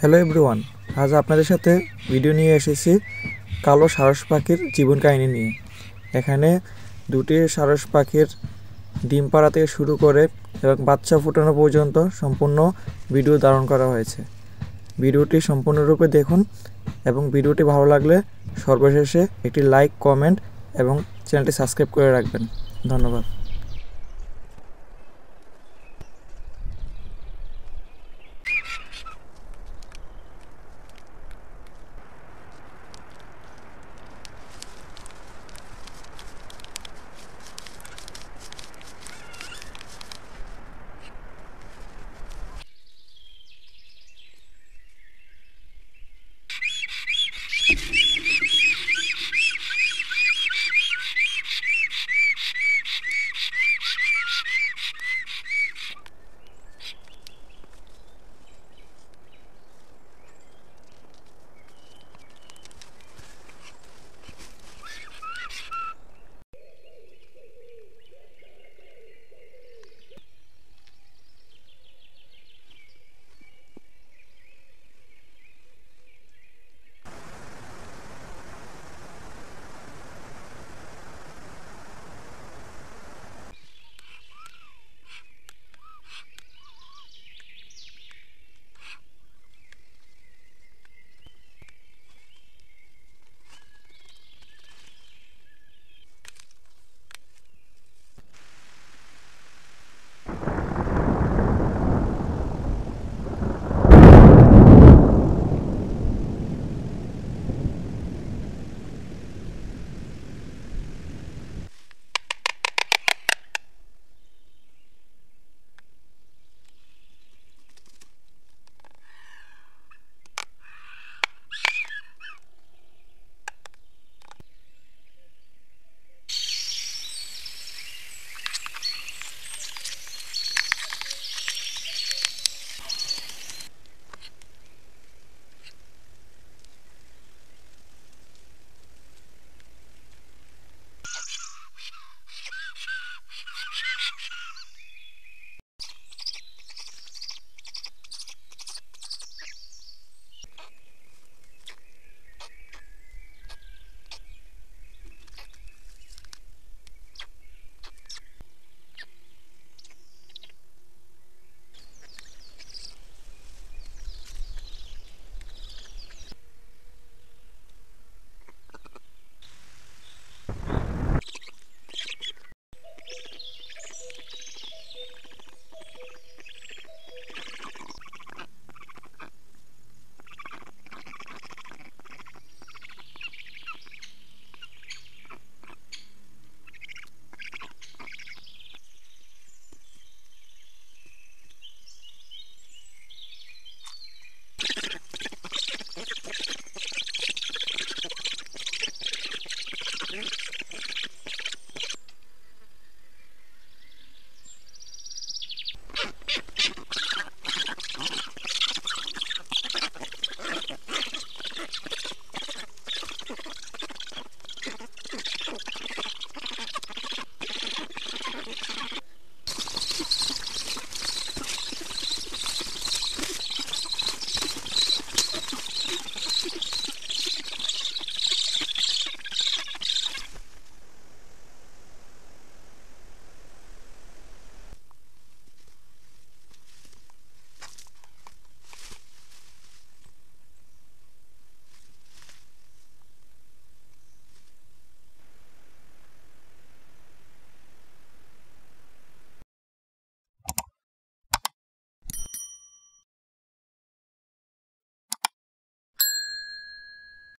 hello everyone আজ আপনাদের সাথে ভিডিও নিয়ে এসেছি কালো সারস পাখির জীবন কাহিনী নিয়ে এখানে দুটি সারস পাখির ডিম পাড়া থেকে শুরু করে এবং বাচ্চা ফুটানো পর্যন্ত সম্পূর্ণ ভিডিও ধারণ করা হয়েছে ভিডিওটি সম্পূর্ণরূপে দেখুন এবং ভিডিওটি ভালো লাগলে সর্বশেষে একটি লাইক কমেন্ট এবং চ্যানেলটি সাবস্ক্রাইব করে রাখবেন ধন্যবাদ